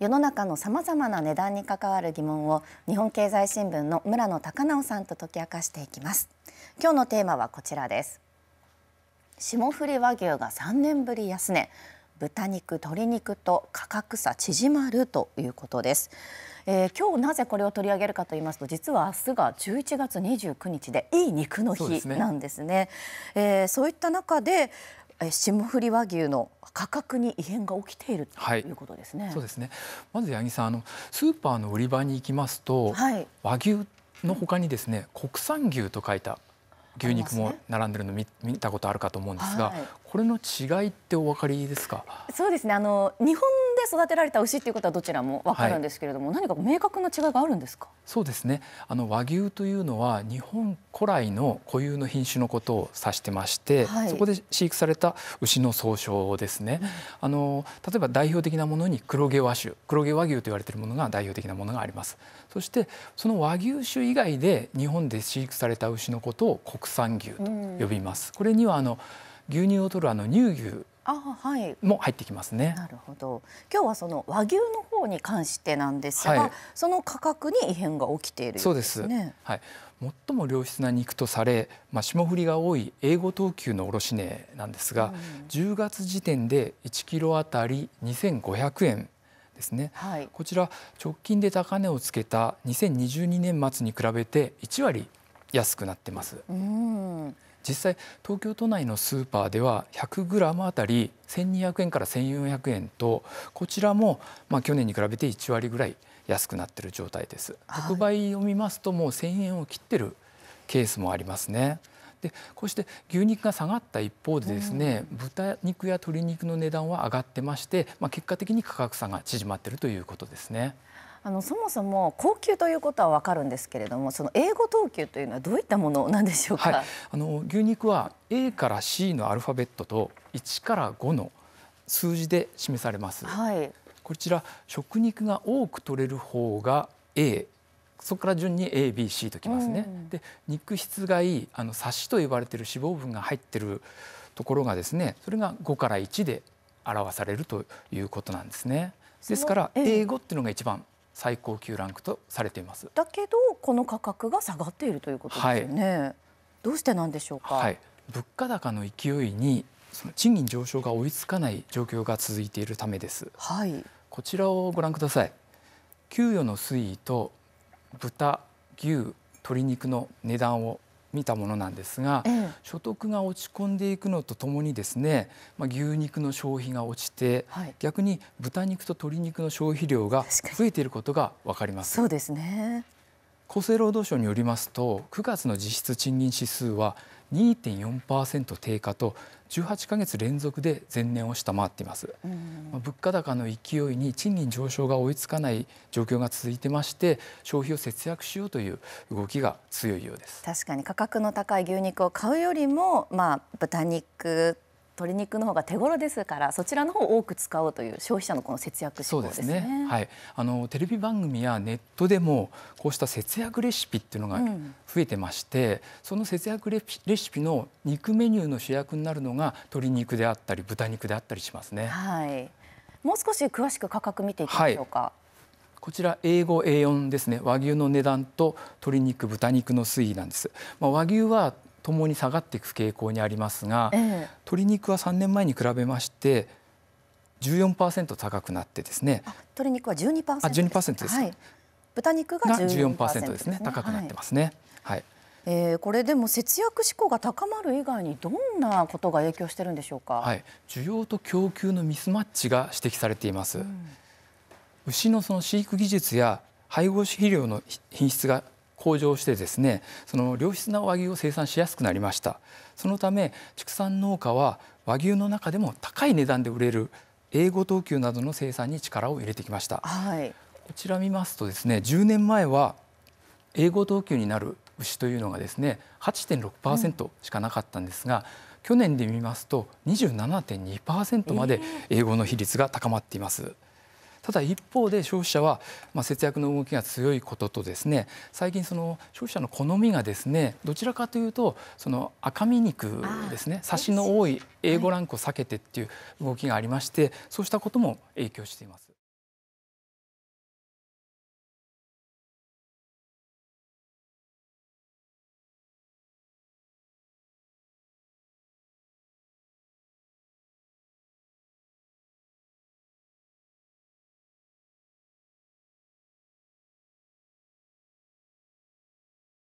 世の中のさまざまな値段に関わる疑問を日本経済新聞の村野孝直さんと解き明かしていきます今日のテーマはこちらです霜降り和牛が3年ぶり安値豚肉鶏肉と価格差縮まるということです、えー、今日なぜこれを取り上げるかと言いますと実は明日が11月29日でいい肉の日なんですねそ、ね、えー、そういった中で霜降り和牛の価格に異変が起きているということですね。はい、そうですね。まず八木さん、あのスーパーの売り場に行きますと、はい、和牛のほかにですね、国産牛と書いた牛肉も並んでるの見,、見たことあるかと思うんですが、はい、これの違いってお分かりですか。そうですね。あの日本ので育てられた牛っていうことはどちらも分かるんですけれども、はい、何か明確な違いがあるんですかそうですねあの和牛というのは日本古来の固有の品種のことを指してまして、はい、そこで飼育された牛の総称ですね、うん、あの例えば代表的なものに黒毛和種黒毛和牛と言われているものが代表的なものがありますそしてその和牛種以外で日本で飼育された牛のことを国産牛と呼びます、うん、これにはあの牛乳を取るあの乳牛あはい、も入ってきますね。なるほど今日はその和牛の方に関してなんですが、はい、その価格に異変が起きている、ね、そうです、はい、最も良質な肉とされ、まあ、霜降りが多い英語等級の卸値なんですが、うん、10月時点で1キロ当たり2500円ですね、はい、こちら直近で高値をつけた2022年末に比べて1割安くなってます。うん実際東京都内のスーパーでは 100g あたり1200円から1400円とこちらも、まあ、去年に比べて1割ぐらい安くなっている状態です。特売を見ますともう1000円を切ってるケースもありますね。でこうして牛肉が下がった一方でですね、うん、豚肉や鶏肉の値段は上がってまして、まあ、結果的に価格差が縮まっているということですね。あのそもそも高級ということは分かるんですけれどもその英語等級というのはどういったものなんでしょうか、はい、あの牛肉は A から C のアルファベットと1から5の数字で示されます、はい、こちら食肉が多く取れる方が A そこから順に ABC ときますね、うん、で肉質がいいあのサシと呼ばれている脂肪分が入ってるところがですねそれが5から1で表されるということなんですねですから英語っていうのが一番最高級ランクとされていますだけどこの価格が下がっているということですよね、はい、どうしてなんでしょうか、はい、物価高の勢いにその賃金上昇が追いつかない状況が続いているためです、はい、こちらをご覧ください給与の推移と豚牛鶏肉の値段を見たものなんですが、所得が落ち込んでいくのとともにですね、まあ、牛肉の消費が落ちて、はい、逆に豚肉と鶏肉の消費量が増えていることが分かります。そうですね厚生労働省によりますと9月の実質賃金指数は2.4％低下と18か月連続で前年を下回っています物価高の勢いに賃金上昇が追いつかない状況が続いてまして消費を節約しようという動きが強いようです確かに価格の高い牛肉を買うよりもまあ豚肉鶏肉の方が手頃ですからそちらの方を多く使おうという消費者のこの節約志向ですね、ね、はい、あのテレビ番組やネットでもこうした節約レシピっていうのが増えてまして、うん、その節約レシピの肉メニューの主役になるのが鶏肉であったり豚肉であったりしますね。はい、もう少し詳しく価格見ていきましょうか。はいこちら英語 A4 ですね和牛の値段と鶏肉豚肉の推移なんです、まあ、和牛はともに下がっていく傾向にありますが、鶏肉は3年前に比べまして14%高くなってですね鶏肉は12%です12%です、はい、豚肉が14%ですね、ね、高くなってますね、はい、はい、えー、これでも節約志向が高まる以外にどんなことが影響してるんでしょうか、はい、需要と供給のミスマッチが指摘されています、うん、牛のその飼育技術や配合飼料の品質が向上してですねその良質な和牛を生産しやすくなりましたそのため畜産農家は和牛の中でも高い値段で売れる A5 等級などの生産に力を入れてきました、はい、こちら見ますとですね10年前は A5 等級になる牛というのがですね8.6%しかなかったんですが、うん去年で見ますと27.2%まで英語の比率が高まっています。えーただ一方で消費者は、まあ、節約の動きが強いこととですね最近その消費者の好みがですねどちらかというとその赤身肉ですねサシの多い A5 ランクを避けてっていう動きがありましてそうしたことも影響しています。